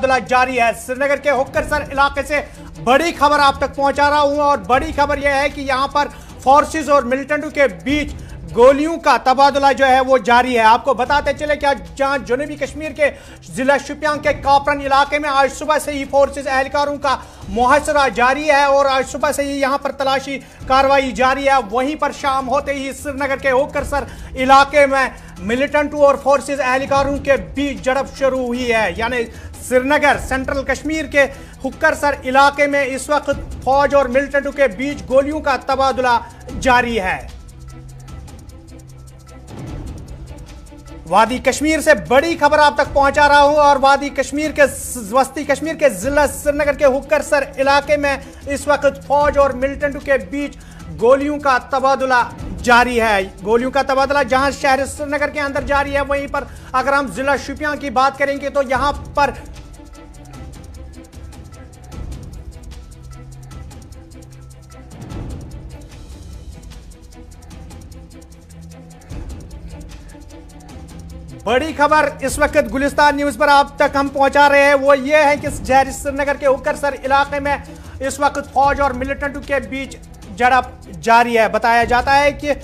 तबादला जारी है श्रीनगर के हुक्करसर इलाके से बड़ी खबर आप तक पहुंचा रहा हूं और बड़ी खबर यह है कि यहां पर फोर्सेस और मिलिटेंटों के बीच गोलियों का तबादला जो है वो जारी है आपको बताते चले कि आज जहाँ जुनूबी कश्मीर के जिला शुपियां के कापरन इलाके में आज सुबह से ही फोर्सेस एहलकारों का मुहासरा जारी है और आज सुबह से ही यहां पर तलाशी कार्रवाई जारी है वहीं पर शाम होते ही श्रीनगर के होकरसर इलाके में मिलिटेंटों और फोर्सेज एहलकारों के बीच झड़प शुरू हुई है यानी श्रीनगर सेंट्रल कश्मीर के हुक्करसर इलाके में इस वक्त फौज और मिलिटेंटों के बीच गोलियों का तबादला जारी है वादी कश्मीर से बड़ी खबर आप तक पहुंचा रहा हूं और वादी कश्मीर के वस्ती कश्मीर के जिला श्रीनगर के हुक्करसर इलाके में इस वक्त फौज और मिलिटेंटों के बीच गोलियों का तबादला जारी है गोलियों का तबादला जहां शहर श्रीनगर के अंदर जारी है वहीं पर अगर हम जिला शुपियां की बात करेंगे तो यहां पर बड़ी खबर इस वक्त गुलिस्तान न्यूज पर आप तक हम पहुंचा रहे हैं वो ये है कि जहर श्रीनगर के सर इलाके में इस वक्त फौज और मिलिटेंट के बीच झड़प जारी है बताया जाता है कि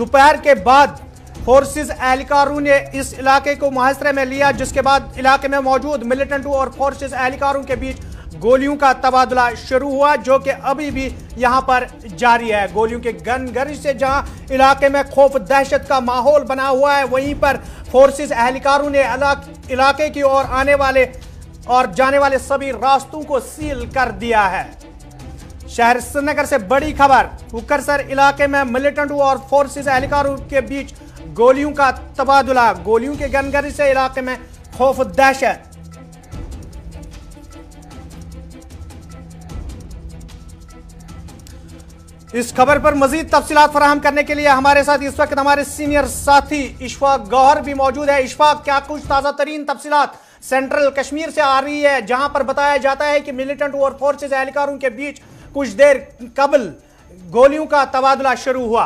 दोपहर के बाद फोर्सेस एहलकारों ने इस इलाके को मुहासरे में लिया जिसके बाद इलाके में मौजूद मिलिटेंटों और फोर्सेस एहलकारों के बीच गोलियों का तबादला शुरू हुआ जो कि अभी भी यहां पर जारी है गोलियों के गन गर्ज से जहां इलाके में खौफ दहशत का माहौल बना हुआ है वहीं पर फोर्सेस एहलकारों ने इलाके की ओर आने वाले और जाने वाले सभी रास्तों को सील कर दिया है शहर श्रीनगर से बड़ी खबर हुकरसर इलाके में मिलिटेंटों और फोर्सेस एहलकारों के बीच गोलियों का तबादला गोलियों के गनगरी से इलाके में खौफ दहशत इस खबर पर मजीद तफसीत फराहम करने के लिए हमारे साथ इस वक्त हमारे सीनियर साथी इशफाक गौहर भी मौजूद है इशफाक क्या कुछ ताज़ा तरीन तफसीत सेंट्रल कश्मीर से आ रही है जहां पर बताया जाता है कि मिलिटेंट और फोर्सेज एहलकारों के बीच कुछ देर कबल गोलियों का तबादला शुरू हुआ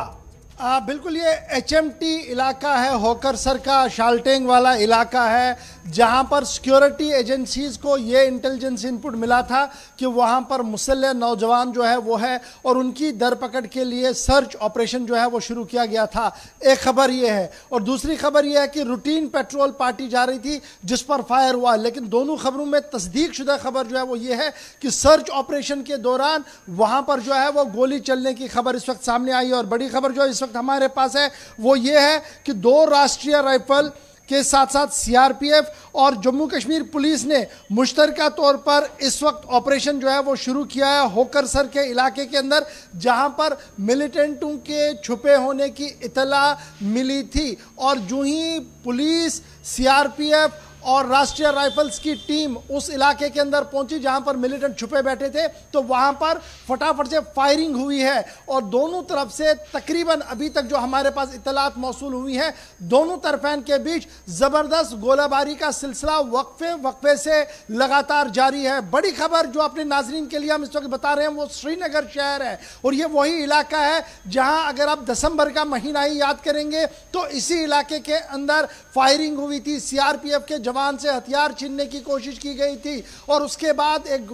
आ, बिल्कुल ये एचएमटी इलाका है होकर सर का शालटेंग वाला इलाका है जहां पर सिक्योरिटी एजेंसीज को यह इंटेलिजेंस इनपुट मिला था कि वहां पर मुसल नौजवान जो है वो है और उनकी धरपकड़ के लिए सर्च ऑपरेशन जो है वो शुरू किया गया था एक खबर यह है और दूसरी खबर यह है कि रूटीन पेट्रोल पार्टी जा रही थी जिस पर फायर हुआ लेकिन दोनों खबरों में तस्दीक शुदा खबर जो है वो ये है कि सर्च ऑपरेशन के दौरान वहां पर जो है वो गोली चलने की खबर इस वक्त सामने आई और बड़ी खबर जो इस वक्त हमारे पास है वो ये है कि दो राष्ट्रीय राइफल के साथ साथ सीआरपीएफ और जम्मू कश्मीर पुलिस ने मुश्तर तौर पर इस वक्त ऑपरेशन जो है वो शुरू किया है होकरसर के इलाके के अंदर जहां पर मिलिटेंटों के छुपे होने की इतला मिली थी और जूँ ही पुलिस सीआरपीएफ और राष्ट्रीय राइफल्स की टीम उस इलाके के अंदर पहुंची जहां पर मिलिटेंट छुपे बैठे थे तो वहां पर फटाफट से फायरिंग हुई है और दोनों तरफ से तकरीबन अभी तक जो हमारे पास इतलात मौसू हुई है दोनों तरफैन के बीच ज़बरदस्त गोलाबारी का सिलसिला वक्फे वक्फे से लगातार जारी है बड़ी खबर जो अपने नाजरीन के लिए हम इस वक्त बता रहे हैं वो श्रीनगर शहर है और ये वही इलाका है जहां अगर आप दिसंबर का महीना ही याद करेंगे तो इसी इलाके के अंदर फायरिंग हुई थी सीआरपीएफ के जवान से हथियार छीनने की कोशिश की गई थी और उसके बाद एक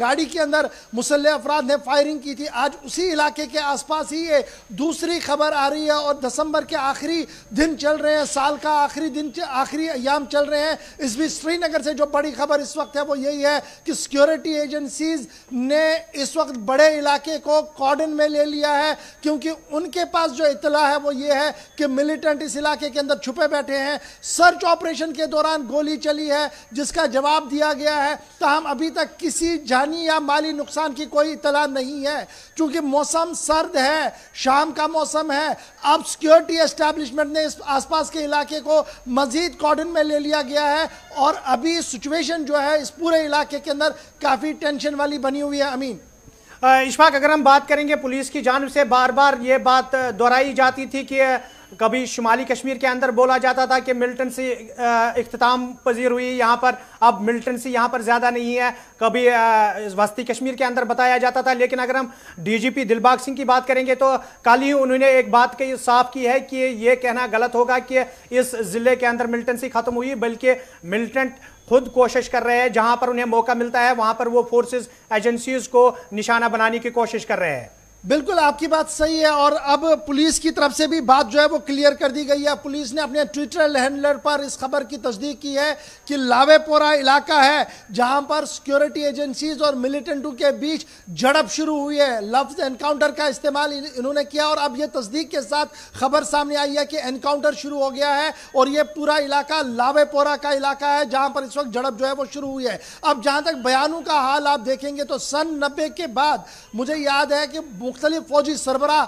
गाड़ी के अंदर मुसल्ह अफराद ने फायरिंग की थी आज उसी इलाके के आसपास ही ये दूसरी खबर आ रही है और दिसंबर के आखिरी दिन चल रहे हैं साल का आखिरी दिन आखिरी अयाम चल रहे हैं इस बीच श्रीनगर से जो बड़ी खबर इस वक्त है वो यही है कि सिक्योरिटी एजेंसीज ने इस वक्त बड़े इलाके को कॉर्डन में ले लिया है क्योंकि उनके पास जो इतला है वो ये है कि मिलिटेंट इस इलाके के अंदर छुपे बैठे हैं सर्च ऑपरेशन के दौरान गोली गोली चली है जिसका जवाब दिया गया है तो हम अभी तक किसी जानी या माली नुकसान की कोई इतला नहीं है क्योंकि मौसम सर्द है शाम का मौसम है अब सिक्योरिटी एस्टेब्लिशमेंट ने इस आसपास के इलाके को मज़ीद कॉर्डन में ले लिया गया है और अभी सिचुएशन जो है इस पूरे इलाके के अंदर काफ़ी टेंशन वाली बनी हुई है अमीन इशफाक अगर हम बात करेंगे पुलिस की जानब से बार बार ये बात दोहराई जाती थी कि कभी शुमाली कश्मीर के अंदर बोला जाता था कि मिलिटेंसी अख्ताम पजीर हुई यहाँ पर अब मिलिटेंसी यहाँ पर ज़्यादा नहीं है कभी वस्ती कश्मीर के अंदर बताया जाता था लेकिन अगर हम डीजीपी दिलबाग सिंह की बात करेंगे तो कल ही उन्होंने एक बात कही साफ की है कि ये कहना गलत होगा कि इस ज़िले के अंदर मिलिटेंसी ख़त्म हुई बल्कि मिलिटेंट खुद कोशिश कर रहे हैं जहां पर उन्हें मौका मिलता है वहां पर वो फोर्सेस एजेंसीज को निशाना बनाने की कोशिश कर रहे हैं बिल्कुल आपकी बात सही है और अब पुलिस की तरफ से भी बात जो है वो क्लियर कर दी गई है पुलिस ने अपने ट्विटर हैंडलर पर इस खबर की तस्दीक की है कि लावेपोरा इलाका है जहां पर सिक्योरिटी एजेंसीज और मिलिटेंटों के बीच झड़प शुरू हुई है लफ्ज एनकाउंटर का इस्तेमाल इन्होंने किया और अब ये तस्दीक के साथ खबर सामने आई है कि एनकाउंटर शुरू हो गया है और ये पूरा इलाका लावेपोरा का इलाका है जहां पर इस वक्त झड़प जो है वो शुरू हुई है अब जहाँ तक बयानों का हाल आप देखेंगे तो सन नब्बे के बाद मुझे याद है कि मुख्तलिफ फौजी सरबरा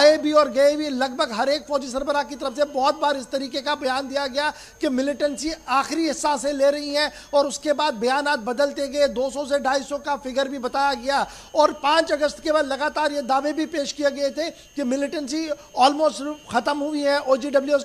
आए भी और गए भी लगभग हर एक फौजी सरबरा की तरफ से बहुत बार इस तरीके का बयान दिया गया कि मिलिटेंसी आखिरी हिस्सा से ले रही है और उसके बाद बयान बदलते गए 200 से 250 का फिगर भी बताया गया और 5 अगस्त के बाद लगातार ये दावे भी पेश किए गए थे कि मिलिटेंसी ऑलमोस्ट ख़त्म हुई है ओ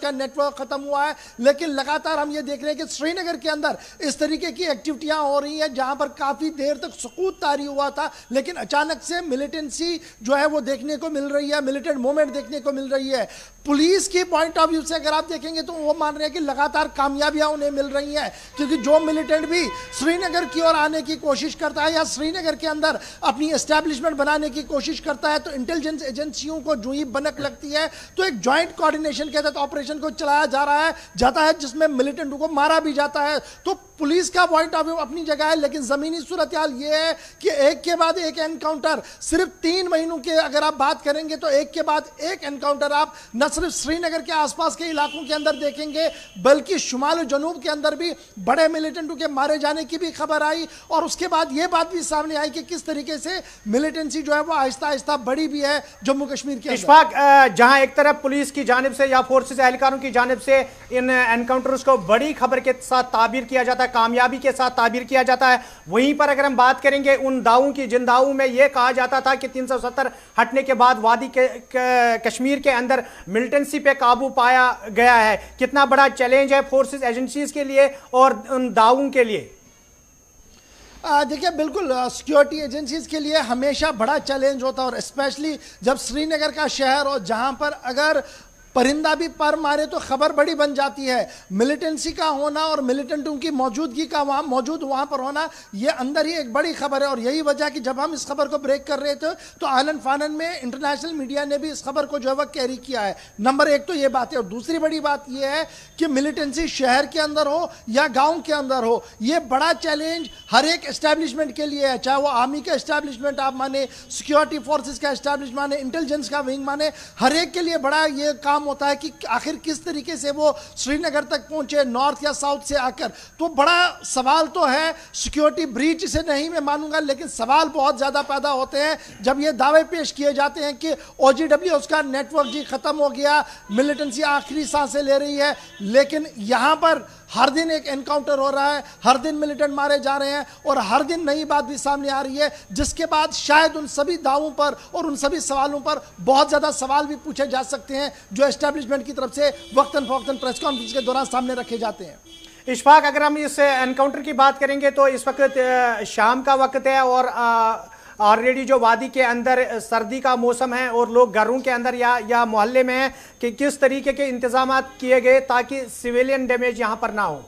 का नेटवर्क ख़त्म हुआ है लेकिन लगातार हम ये देख रहे हैं कि श्रीनगर के अंदर इस तरीके की एक्टिविटियाँ हो रही हैं जहाँ पर काफ़ी देर तक सकूत तारी हुआ था लेकिन अचानक से मिलिटेंसी जो है है वो देखने को मिल रही है मिलिटेंट मूवमेंट देखने को मिल रही है पुलिस की पॉइंट ऑफ व्यू से अगर आप देखेंगे तो वो मान रहे हैं कि लगातार कामयाबियां उन्हें मिल रही हैं क्योंकि जो मिलिटेंट भी श्रीनगर की ओर आने की कोशिश करता है या श्रीनगर के अंदर अपनी एस्टेब्लिशमेंट बनाने की कोशिश करता है तो इंटेलिजेंस एजेंसियों को जो ही बनक लगती है तो एक ज्वाइंट कोऑर्डिनेशन के तहत ऑपरेशन को चलाया जा रहा है जाता है जिसमें मिलिटेंट को मारा भी जाता है तो पुलिस का पॉइंट ऑफ व्यू अपनी जगह है लेकिन ज़मीनी सूरत ये है कि एक के बाद एक एनकाउंटर सिर्फ तीन महीनों के अगर आप बात करेंगे तो एक के बाद एक एनकाउंटर आप न सिर्फ श्रीनगर के आसपास के इलाकों के अंदर देखेंगे बल्कि शुमाल जनूब के अंदर भी बड़े मिलिटेंटों के मारे जाने की भी खबर आई और उसके बाद ये बात भी सामने आई कि किस तरीके से मिलिटेंसी जो है वो आहिस्ता आहिस्ता बड़ी भी है जम्मू कश्मीर के इशफाक जहां एक तरफ पुलिस की जानब से या फोर्सेज एहलकारों की जानब से इन एनकाउंटर्स को बड़ी खबर के साथ ताबीर किया जाता है है कामयाबी के साथ ताबीर किया जाता है वहीं पर अगर हम बात करेंगे उन दावों की जिन दावों में यह कहा जाता था कि 370 हटने के बाद वादी के, कश्मीर के अंदर मिलिटेंसी पे काबू पाया गया है कितना बड़ा चैलेंज है फोर्सेज एजेंसीज के लिए और उन दावों के लिए देखिए बिल्कुल सिक्योरिटी एजेंसीज़ के लिए हमेशा बड़ा चैलेंज होता है और स्पेशली जब श्रीनगर का शहर और जहां पर अगर परिंदा भी पर मारे तो खबर बड़ी बन जाती है मिलिटेंसी का होना और मिलिटेंटों की मौजूदगी का वहाँ मौजूद वहाँ पर होना ये अंदर ही एक बड़ी खबर है और यही वजह कि जब हम इस खबर को ब्रेक कर रहे थे तो आनंद फानन में इंटरनेशनल मीडिया ने भी इस खबर को जो है वह कैरी किया है नंबर एक तो ये बात है और दूसरी बड़ी बात यह है कि मिलिटेंसी शहर के अंदर हो या गाँव के अंदर हो ये बड़ा चैलेंज हर एक इस्टेब्लिशमेंट के लिए है चाहे वो आर्मी का इस्टेब्लिशमेंट आप माने सिक्योरिटी फोर्सेज का इस्टेब्लिश माने इंटेलिजेंस का विंग माने हर एक के लिए बड़ा ये काम काम होता है कि आखिर किस तरीके से वो श्रीनगर तक पहुंचे नॉर्थ या साउथ से आकर तो बड़ा सवाल तो है सिक्योरिटी ब्रीच से नहीं मैं मानूंगा लेकिन सवाल बहुत ज़्यादा पैदा होते हैं जब ये दावे पेश किए जाते हैं कि ओ उसका नेटवर्क जी ख़त्म हो गया मिलिटेंसी आखिरी सांसें ले रही है लेकिन यहां पर हर दिन एक एनकाउंटर हो रहा है हर दिन मिलिटेंट मारे जा रहे हैं और हर दिन नई बात भी सामने आ रही है जिसके बाद शायद उन सभी दावों पर और उन सभी सवालों पर बहुत ज़्यादा सवाल भी पूछे जा सकते हैं जो एस्टेब्लिशमेंट की तरफ से वक्ता फोक्तन प्रेस कॉन्फ्रेंस के दौरान सामने रखे जाते हैं इश्फाक अगर हम इस एनकाउंटर की बात करेंगे तो इस वक्त शाम का वक्त है और आ... ऑलरेडी जो वादी के अंदर सर्दी का मौसम है और लोग घरों के अंदर या या मोहल्ले में हैं कि किस तरीके के इंतजाम किए गए ताकि सिविलियन डैमेज यहाँ पर ना हो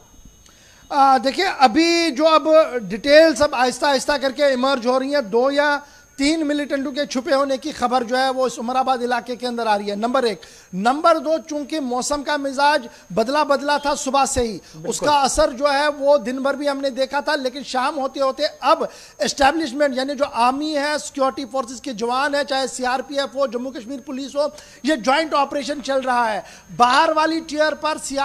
देखिए अभी जो अब डिटेल्स अब आहिस्ता आहिस्ता करके इमर्ज हो रही हैं दो या तीन मिलिटेंटों के छुपे होने की खबर जो है वो इस उमराबाद इलाके के अंदर आ रही है नंबर एक नंबर दो चूंकि मौसम का मिजाज बदला बदला था सुबह से ही उसका असर जो है वो दिन भर भी हमने देखा था लेकिन शाम होते होते अब एस्टेब्लिशमेंट यानी जो आर्मी है सिक्योरिटी फोर्सेज के जवान है चाहे सीआरपीएफ हो जम्मू कश्मीर पुलिस हो ये ज्वाइंट ऑपरेशन चल रहा है बाहर वाली टीयर पर सी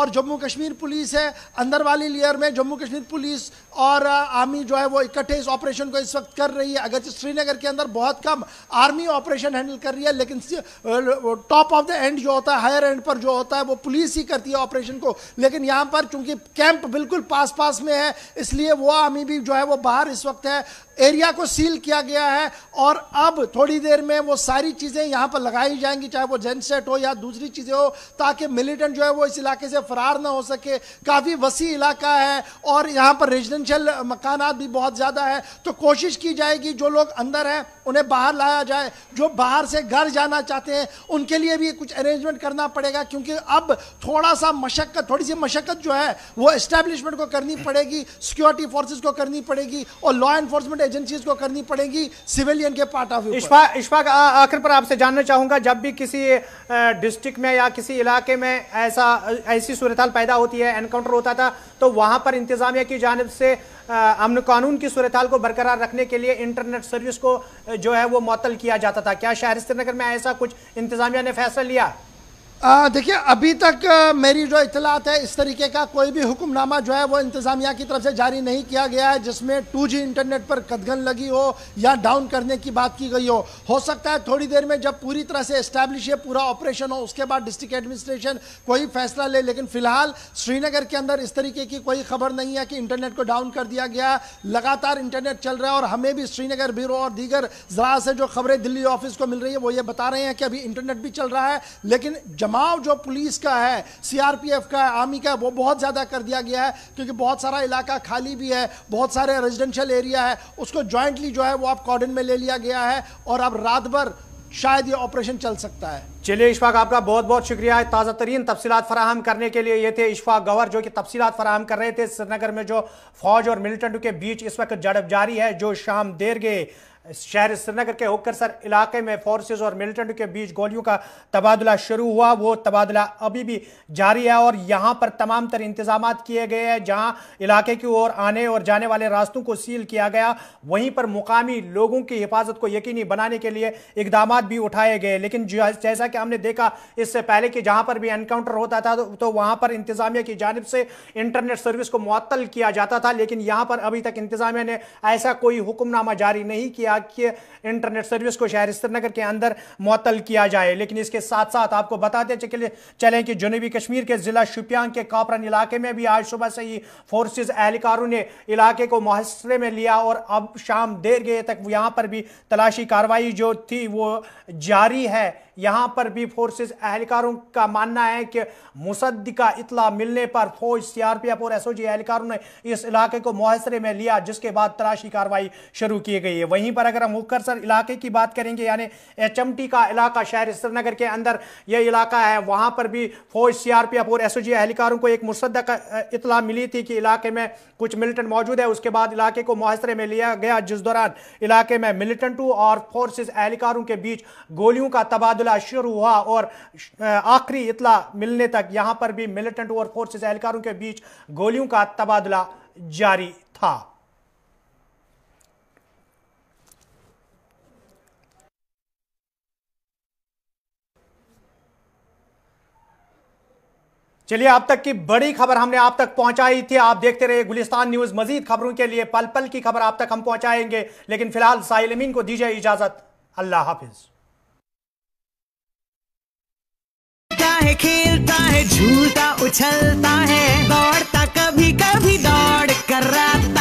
और जम्मू कश्मीर पुलिस है अंदर वाली लेयर में जम्मू कश्मीर पुलिस और आर्मी जो है वो इकट्ठे इस ऑपरेशन को इस वक्त कर रही है अगर वैसे श्रीनगर के अंदर बहुत कम आर्मी ऑपरेशन हैंडल कर रही है लेकिन टॉप ऑफ द एंड जो होता है हायर एंड पर जो होता है वो पुलिस ही करती है ऑपरेशन को लेकिन यहाँ पर चूंकि कैंप बिल्कुल पास पास में है इसलिए वो आर्मी भी जो है वो बाहर इस वक्त है एरिया को सील किया गया है और अब थोड़ी देर में वो सारी चीज़ें यहाँ पर लगाई जाएंगी चाहे वो जेनसेट हो या दूसरी चीज़ें हो ताकि मिलिटेंट जो है वो इस इलाके से फरार ना हो सके काफ़ी वसी इलाका है और यहाँ पर रेजिडेंशियल मकान भी बहुत ज़्यादा है तो कोशिश की जाएगी जो लोग अंदर हैं उन्हें बाहर लाया जाए जो बाहर से घर जाना चाहते हैं उनके लिए भी कुछ अरेंजमेंट करना पड़ेगा क्योंकि अब थोड़ा सा मशक्क़त थोड़ी सी मशक्क़त जो है वो एस्टेब्लिशमेंट को करनी पड़ेगी सिक्योरिटी फोर्सेज को करनी पड़ेगी और लॉ इन्फोर्समेंट एजेंसीज को करनी पड़ेगी सिविलियन के पार्ट ऑफ इश्फाक आखिर पर आपसे जानना चाहूंगा जब भी किसी डिस्ट्रिक्ट में या किसी इलाके में ऐसा ऐसी सूरत पैदा होती है एनकाउंटर होता था तो वहां पर इंतजामिया की जानब से अमन कानून की सूरत को बरकरार रखने के लिए इंटरनेट सर्विस को जो है वो मअतल किया जाता था क्या शहर श्रीनगर में ऐसा कुछ इंतजामिया ने फैसला लिया देखिए अभी तक मेरी जो इतलात है इस तरीके का कोई भी हुक्मनामा जो है वो इंतज़ामिया की तरफ से जारी नहीं किया गया है जिसमें 2G इंटरनेट पर कदगन लगी हो या डाउन करने की बात की गई हो हो सकता है थोड़ी देर में जब पूरी तरह से इस्टेब्लिश है पूरा ऑपरेशन हो उसके बाद डिस्ट्रिक्ट एडमिनिस्ट्रेशन कोई फैसला ले लेकिन फिलहाल श्रीनगर के अंदर इस तरीके की कोई खबर नहीं है कि इंटरनेट को डाउन कर दिया गया लगातार इंटरनेट चल रहा है और हमें भी श्रीनगर ब्यूरो और दीगर जरा से जो खबरें दिल्ली ऑफिस को मिल रही है वो ये बता रहे हैं कि अभी इंटरनेट भी चल रहा है लेकिन जमाव जो पुलिस का है सीआरपीएफ का है आर्मी का है वो बहुत ज़्यादा कर दिया गया है क्योंकि बहुत सारा इलाका खाली भी है बहुत सारे रेजिडेंशियल एरिया है उसको ज्वाइंटली जो है वो आप कॉर्डन में ले लिया गया है और अब रात भर शायद ये ऑपरेशन चल सकता है चलिए इशफाक आपका बहुत बहुत शुक्रिया है ताज़ा तरीन तफसीत फराहम करने के लिए ये थे इशफाक गवर जो कि तफसीत फराहम कर रहे थे श्रीनगर में जो फौज और मिलिटेंट के बीच इस वक्त झड़प जारी है जो शाम देर गए शहर श्रीनगर के होकरसर इलाके में फोर्सेज और मिलिटेंट के बीच गोलियों का तबादला शुरू हुआ वो तबादला अभी भी जारी है और यहाँ पर तमाम तर इंतजाम किए गए हैं जहाँ इलाके की ओर आने और जाने वाले रास्तों को सील किया गया वहीं पर मुकामी लोगों की हिफाजत को यकीनी बनाने के लिए इकदाम भी उठाए गए लेकिन जैसा કે આપણે દેખા ઇસસે પહેલે કે જહા પર ભી એન્કાઉન્ટર હોતા થા તો વહા પર ઇંતઝામિયા કી જાનિબ સે ઇન્ટરનેટ સર્વિસ કો મુઅત્લ કિયા જાતા થા લેકિન યહા પર અભી તક ઇંતઝામિયાને એસા કોઈ હુકુમनामा જારી નહીં કિયા કી ઇન્ટરનેટ સર્વિસ કો શાયરિસ્તર નકર કે અંદર મુઅત્લ કિયા જાયે લેકિન ઇસકે સાથ સાથ આપકો બતાતે હૈ કે ચાલેંગે કે જુનીબી કશ્મીર કે જિલ્લા શુપિયાન કે કોપરા ઇલાકે મે ભી આજ સુબહ સે હી ફોરસીસ અહેલિકારુને ઇલાકે કો મુહસલે મે લિયા ઓર અભી શામ देर ગયે તક યહા પર ભી તલાશી કાર્યવાહી જો થી વો જારી હૈ यहां पर भी फोर्सेस एहलकारों का मानना है कि मुसद का इतला मिलने पर फौज सीआरपीएफ और एसओजी एहलकारों ने इस इलाके को मुहासरे में लिया जिसके बाद तलाशी कार्रवाई शुरू की गई है वहीं पर अगर हम मुखरसर इलाके की बात करेंगे यानी एच का इलाका शहर श्रीनगर के अंदर यह इलाका है वहां पर भी फौज सीआरपीएफ और एसओजी एहलकारों को एक मुसद इतला मिली थी कि इलाके में कुछ मिलिटेंट मौजूद है उसके बाद इलाके को मुहासरे में लिया गया जिस दौरान इलाके में मिलिटेंटों और फोर्सेज एहलकारों के बीच गोलियों का तबादला तबादला शुरू हुआ और आखिरी इतला मिलने तक यहाँ पर भी मिलिटेंट और फोर्सेज एहलकारों के बीच गोलियों का तबादला जारी था चलिए अब तक की बड़ी खबर हमने आप तक पहुंचाई थी आप देखते रहे गुलिस्तान न्यूज मजीद खबरों के लिए पल पल की खबर आप तक हम पहुंचाएंगे लेकिन फिलहाल साइलमीन को दीजिए इजाजत अल्लाह हाफिज़ है खेलता है झूलता उछलता है दौड़ता कभी कभी दौड़ कर आता